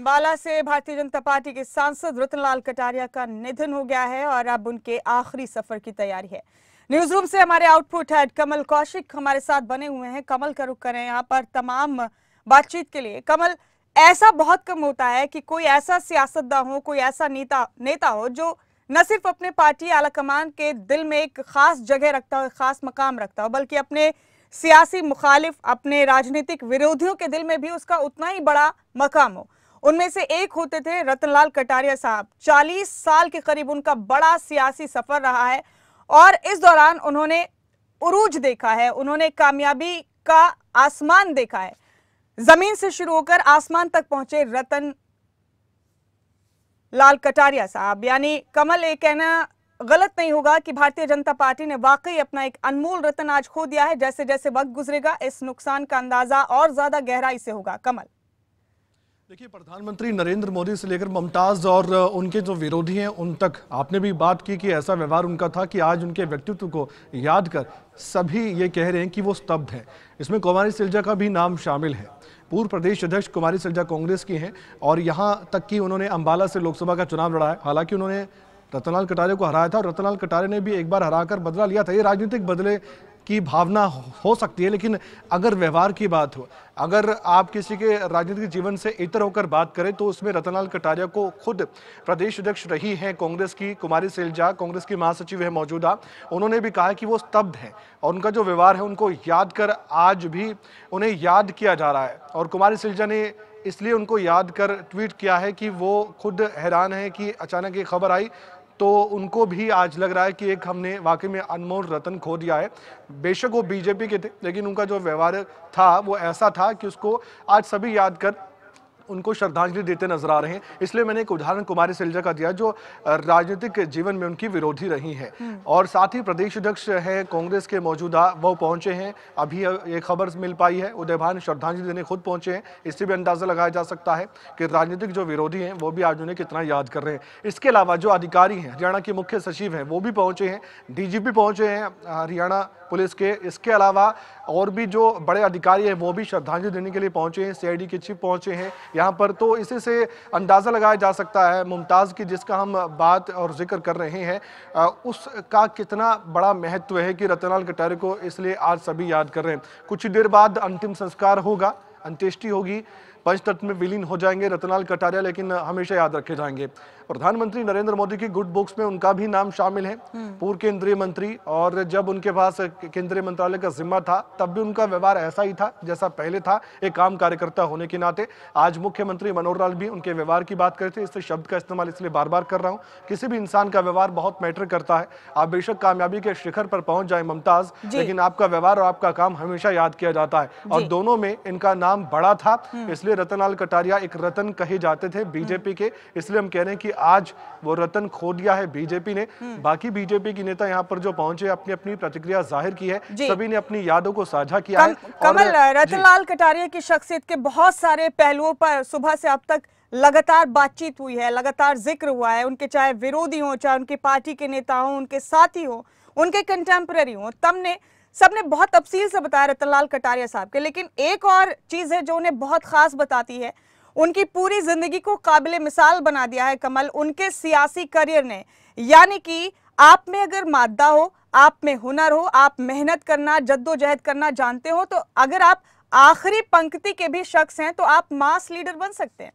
अम्बाला से भारतीय जनता पार्टी के सांसद रतनलाल कटारिया का निधन हो गया है और अब उनके आखिरी सफर की तैयारी है न्यूज रूम से हमारे आउटपुट हेड कमल कौशिक हमारे साथ बने हुए हैं कमल का रुख करें यहाँ पर तमाम बातचीत के लिए कमल ऐसा बहुत कम होता है कि कोई ऐसा सियासतदान हो कोई ऐसा नेता नेता हो जो न सिर्फ अपने पार्टी आला कमान के दिल में एक खास जगह रखता हो खास मकाम रखता हो बल्कि अपने सियासी मुखालिफ अपने राजनीतिक विरोधियों के दिल में भी उसका उतना ही बड़ा मकाम हो उनमें से एक होते थे रतनलाल कटारिया साहब 40 साल के करीब उनका बड़ा सियासी सफर रहा है और इस दौरान उन्होंने उरूज देखा है उन्होंने कामयाबी का आसमान देखा है जमीन से शुरू होकर आसमान तक पहुंचे रतन लाल कटारिया साहब यानी कमल ये कहना गलत नहीं होगा कि भारतीय जनता पार्टी ने वाकई अपना एक अनमोल रतन आज खो दिया है जैसे जैसे वक्त गुजरेगा इस नुकसान का अंदाजा और ज्यादा गहराई से होगा कमल देखिए प्रधानमंत्री नरेंद्र मोदी से लेकर ममताज और उनके जो विरोधी हैं उन तक आपने भी बात की कि ऐसा व्यवहार उनका था कि आज उनके व्यक्तित्व को याद कर सभी ये कह रहे हैं कि वो स्तब्ध हैं इसमें कुमारी सिलजा का भी नाम शामिल है पूर्व प्रदेश अध्यक्ष कुमारी सिलजा कांग्रेस की हैं और यहाँ तक कि उन्होंने अम्बाला से लोकसभा का चुनाव लड़ा है हालांकि उन्होंने रतनलाल कटारे को हराया था और रतनलाल कटारे ने भी एक बार हराकर बदला लिया था ये राजनीतिक बदले की भावना हो सकती है लेकिन अगर व्यवहार की बात हो अगर आप किसी के राजनीतिक जीवन से इतर होकर बात करें तो उसमें रतनलाल कटारिया को खुद प्रदेश अध्यक्ष रही हैं कांग्रेस की कुमारी सेलजा कांग्रेस की महासचिव है मौजूदा उन्होंने भी कहा कि वो स्तब्ध हैं और उनका जो व्यवहार है उनको याद कर आज भी उन्हें याद किया जा रहा है और कुमारी सेलजा ने इसलिए उनको याद कर ट्वीट किया है कि वो खुद हैरान है कि अचानक ये खबर आई तो उनको भी आज लग रहा है कि एक हमने वाकई में अनमोल रतन खो दिया है बेशक वो बीजेपी के थे लेकिन उनका जो व्यवहार था वो ऐसा था कि उसको आज सभी याद कर उनको श्रद्धांजलि देते नजर आ रहे हैं इसलिए मैंने एक उदाहरण कुमारी सैलजा का दिया जो राजनीतिक जीवन में उनकी विरोधी रही हैं हम्म। और साथ ही प्रदेश अध्यक्ष हैं कांग्रेस के मौजूदा वो पहुंचे हैं अभी ये खबर मिल पाई है उदयभान श्रद्धांजलि देने खुद पहुंचे हैं इससे भी अंदाजा लगाया जा सकता है कि राजनीतिक जो विरोधी हैं वो भी आज उन्हें कितना याद कर रहे हैं इसके अलावा जो अधिकारी हैं हरियाणा के मुख्य सचिव हैं वो भी पहुंचे हैं डीजीपी पहुंचे हैं हरियाणा पुलिस के इसके अलावा और भी जो बड़े अधिकारी हैं वो भी श्रद्धांजलि देने के लिए पहुंचे हैं सीआईडी के चीफ पहुंचे हैं यहाँ पर तो इसी से अंदाज़ा लगाया जा सकता है मुमताज़ की जिसका हम बात और जिक्र कर रहे हैं उसका कितना बड़ा महत्व है कि रतनलाल कटारे को इसलिए आज सभी याद कर रहे हैं कुछ ही देर बाद अंतिम संस्कार होगा अंत्येष्टि होगी पंच तत्व में विलीन हो जाएंगे रतनलाल कटारिया लेकिन हमेशा याद रखे जाएंगे प्रधानमंत्री नरेंद्र मोदी की गुड बुक्स में उनका भी नाम शामिल है हम्म। पूर्व केंद्रीय मंत्री और जब उनके पास केंद्रीय मंत्रालय का जिम्मा था तब भी उनका व्यवहार ऐसा ही था जैसा पहले था एक आम कार्यकर्ता होने के नाते आज मुख्यमंत्री मनोहर लाल भी उनके व्यवहार की बात करते इस शब्द का इस्तेमाल इसलिए बार बार कर रहा हूँ किसी भी इंसान का व्यवहार बहुत मैटर करता है आप बेशक कामयाबी के शिखर पर पहुंच जाए मुमताज लेकिन आपका व्यवहार और आपका काम हमेशा याद किया जाता है और दोनों में इनका नाम बड़ा था हम्म। इसलिए इसलिए रतनलाल कटारिया एक रतन कहे जाते थे बीजेपी हम्म। के इसलिए हम कह रहे हैं कि आज वो रतन खो दिया है बीजेपी ने हम्म। बाकी बीजेपी के नेता यहाँ पर जो पहुंचे अपनी अपनी प्रतिक्रिया जाहिर की है सभी ने अपनी यादों को साझा किया कम, है कमल रतनलाल कटारिया की शख्सियत के बहुत सारे पहलुओं पर सुबह से अब तक लगातार बातचीत हुई है लगातार जिक्र हुआ है उनके चाहे विरोधी हो चाहे उनकी पार्टी के नेता हो उनके साथी हो उनके कंटेम्प्रेरी हो तब ने सबने बहुत तफसील से बताया रतनलाल कटारिया साहब के लेकिन एक और चीज़ है जो उन्हें बहुत ख़ास बताती है उनकी पूरी ज़िंदगी को काबिल मिसाल बना दिया है कमल उनके सियासी करियर ने यानी कि आप में अगर मादा हो आप में हुनर हो आप मेहनत करना जद्दोजहद करना जानते हो तो अगर आप आखिरी पंक्ति के भी शख्स हैं तो आप मास लीडर बन सकते हैं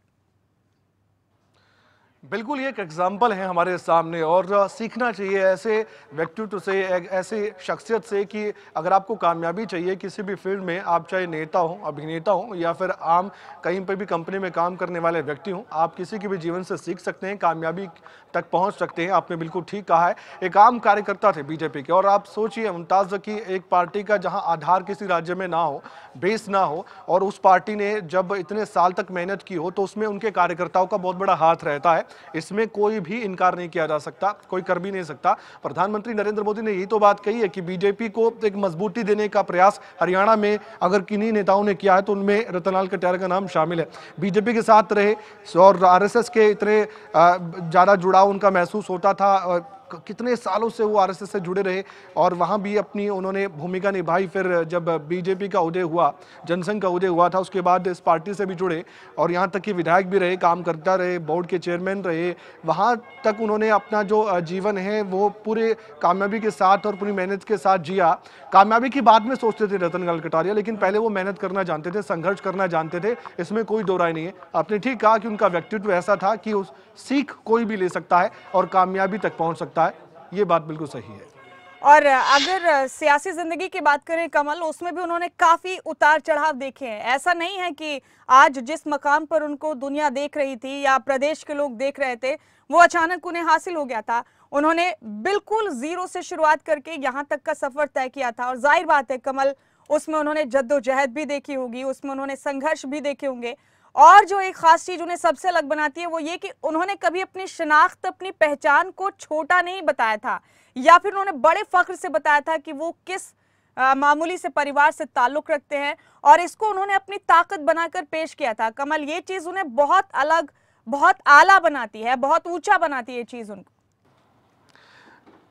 बिल्कुल ये एक एग्जाम्पल है हमारे सामने और सीखना चाहिए ऐसे व्यक्तित्व से ऐसे शख्सियत से कि अगर आपको कामयाबी चाहिए किसी भी फील्ड में आप चाहे नेता हों अभिनेता हों या फिर आम कहीं पर भी कंपनी में काम करने वाले व्यक्ति हों आप किसी के भी जीवन से सीख सकते हैं कामयाबी तक पहुंच सकते हैं आपने बिल्कुल ठीक कहा है एक आम कार्यकर्ता थे बीजेपी के और आप सोचिए मुमताज़ की एक पार्टी का जहाँ आधार किसी राज्य में ना हो बेस ना हो और उस पार्टी ने जब इतने साल तक मेहनत की हो तो उसमें उनके कार्यकर्ताओं का बहुत बड़ा हाथ रहता है इसमें कोई भी इनकार नहीं किया जा सकता कोई कर भी नहीं सकता प्रधानमंत्री नरेंद्र मोदी ने यही तो बात कही है कि बीजेपी को एक मजबूती देने का प्रयास हरियाणा में अगर किन्हीं नेताओं ने किया है तो उनमें रतनलाल कटियार का नाम शामिल है बीजेपी के साथ रहे और आर के इतने ज़्यादा जुड़ाव उनका महसूस होता था कितने सालों से वो आरएसएस से जुड़े रहे और वहाँ भी अपनी उन्होंने भूमिका निभाई फिर जब बीजेपी का उदय हुआ जनसंघ का उदय हुआ था उसके बाद इस पार्टी से भी जुड़े और यहाँ तक कि विधायक भी रहे काम करता रहे बोर्ड के चेयरमैन रहे वहाँ तक उन्होंने अपना जो जीवन है वो पूरे कामयाबी के साथ और पूरी मेहनत के साथ जिया कामयाबी की बात में सोचते थे रतन लाल कटारिया लेकिन पहले वो मेहनत करना जानते थे संघर्ष करना जानते थे इसमें कोई दो राय नहीं है आपने ठीक कहा कि उनका व्यक्तित्व ऐसा था कि उस सीख कोई भी ले सकता है और कामयाबी तक पहुँच सकता है ये बात बिल्कुल सही है और अगर सियासी ज़िंदगी की बात करें कमल उसमें भी उन्होंने काफ़ी उतार चढ़ाव देखे हैं ऐसा नहीं है कि आज जिस मकाम पर उनको दुनिया देख रही थी या प्रदेश के लोग देख रहे थे वो अचानक उन्हें हासिल हो गया था उन्होंने बिल्कुल ज़ीरो से शुरुआत करके यहाँ तक का सफ़र तय किया था और जाहिर बात है कमल उसमें उन्होंने जद्दोजहद भी देखी होगी उसमें उन्होंने संघर्ष भी देखे होंगे और जो एक खास चीज उन्हें सबसे अलग बनाती है वो ये कि उन्होंने कभी अपनी शनाख्त अपनी पहचान को छोटा नहीं बताया था या फिर उन्होंने बड़े फख्र से बताया था कि वो किस आ, मामूली से परिवार से ताल्लुक़ रखते हैं और इसको उन्होंने अपनी ताकत बनाकर पेश किया था कमल ये चीज़ उन्हें बहुत अलग बहुत आला बनाती है बहुत ऊंचा बनाती है ये चीज़ उनको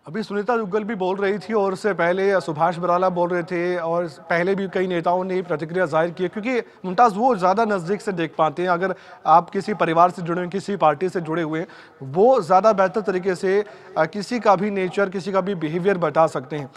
अभी सुनीता जुग्गल भी बोल रही थी और उससे पहले सुभाष बराला बोल रहे थे और पहले भी कई नेताओं ने प्रतिक्रिया जाहिर की क्योंकि मुमताज़ वो ज़्यादा नज़दीक से देख पाते हैं अगर आप किसी परिवार से जुड़े हुए किसी पार्टी से जुड़े हुए वो ज़्यादा बेहतर तरीके से किसी का भी नेचर किसी का भी बिहेवियर बता सकते हैं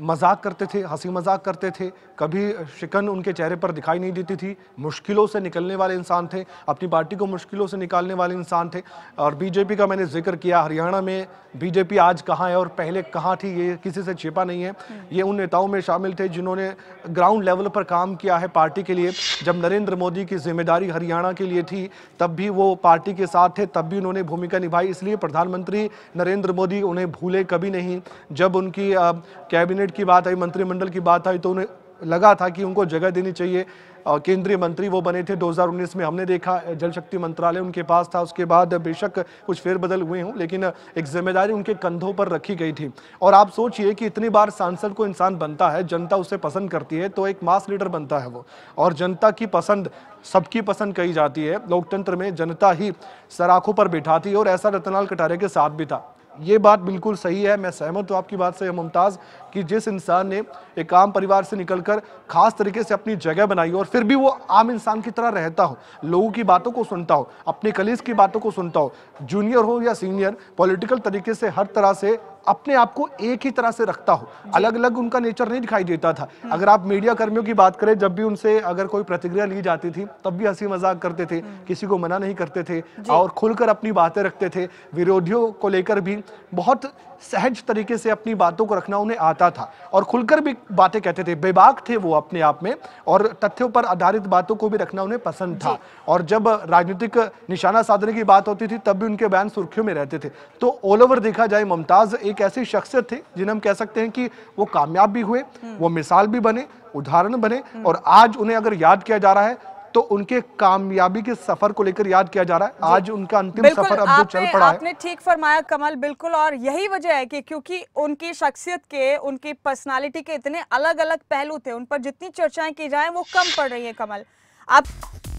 मजाक करते थे हंसी मजाक करते थे कभी शिकन उनके चेहरे पर दिखाई नहीं देती थी मुश्किलों से निकलने वाले इंसान थे अपनी पार्टी को मुश्किलों से निकालने वाले इंसान थे और बीजेपी का मैंने जिक्र किया हरियाणा में बीजेपी आज कहाँ है और पहले कहाँ थी ये किसी से छिपा नहीं है ये उन नेताओं में शामिल थे जिन्होंने ग्राउंड लेवल पर काम किया है पार्टी के लिए जब नरेंद्र मोदी की जिम्मेदारी हरियाणा के लिए थी तब भी वो पार्टी के साथ थे तब भी उन्होंने भूमिका निभाई इसलिए प्रधानमंत्री नरेंद्र मोदी उन्हें भूले कभी नहीं जब उनकी कैबिनेट कैबिनेट की बात आई मंत्रिमंडल की बात आई तो उन्हें लगा था कि उनको जगह देनी चाहिए केंद्रीय मंत्री वो बने थे 2019 में हमने देखा जल शक्ति मंत्रालय उनके पास था उसके बाद बेशक कुछ फेरबदल हुए हों लेकिन एक जिम्मेदारी उनके कंधों पर रखी गई थी और आप सोचिए कि इतनी बार सांसद को इंसान बनता है जनता उसे पसंद करती है तो एक मास लीडर बनता है वो और जनता की पसंद सबकी पसंद कही जाती है लोकतंत्र में जनता ही सराखों पर बिठाती है और ऐसा रतनलाल कटारे के साथ भी था ये बात बिल्कुल सही है मैं सहमत हूँ आपकी बात से मुमताज़ कि जिस इंसान ने एक आम परिवार से निकलकर खास तरीके से अपनी जगह बनाई और फिर भी वो आम इंसान की तरह रहता हो लोगों की बातों को सुनता हो अपने कलीज की बातों को सुनता हो जूनियर हो या सीनियर पॉलिटिकल तरीके से हर तरह से अपने आप को एक ही तरह से रखता हो अलग अलग उनका नेचर नहीं दिखाई देता था हम्म। अगर आप मीडिया कर्मियों की बात करें जब भी उनसे अगर कोई प्रतिक्रिया ली जाती थी तब भी हंसी मजाक करते थे हम्म। किसी को मना नहीं करते थे और खुलकर अपनी बातें रखते थे विरोधियों को लेकर भी बहुत सहज तरीके से अपनी बातों को रखना उन्हें आता जाता था और खुलकर भी बातें कहते थे बेबाक थे वो अपने आप में और तथ्यों पर आधारित बातों को भी रखना उन्हें पसंद था और जब राजनीतिक निशाना साधने की बात होती थी तब भी उनके बयान सुर्खियों में रहते थे तो ऑल ओवर देखा जाए मुमताज़ एक ऐसी शख्सियत थे जिन्हें हम कह सकते हैं कि वो कामयाब भी हुए हम्म। वो मिसाल भी बने उदाहरण बने और आज उन्हें अगर याद किया जा रहा है तो उनके कामयाबी के सफर को लेकर याद किया जा रहा है आज उनका अंतिम सफर अब जो चल पड़ा आपने ठीक फरमाया कमल बिल्कुल और यही वजह है कि क्योंकि उनकी शख्सियत के उनकी पर्सनालिटी के इतने अलग अलग पहलू थे उन पर जितनी चर्चाएं की जाए वो कम पड़ रही है कमल आप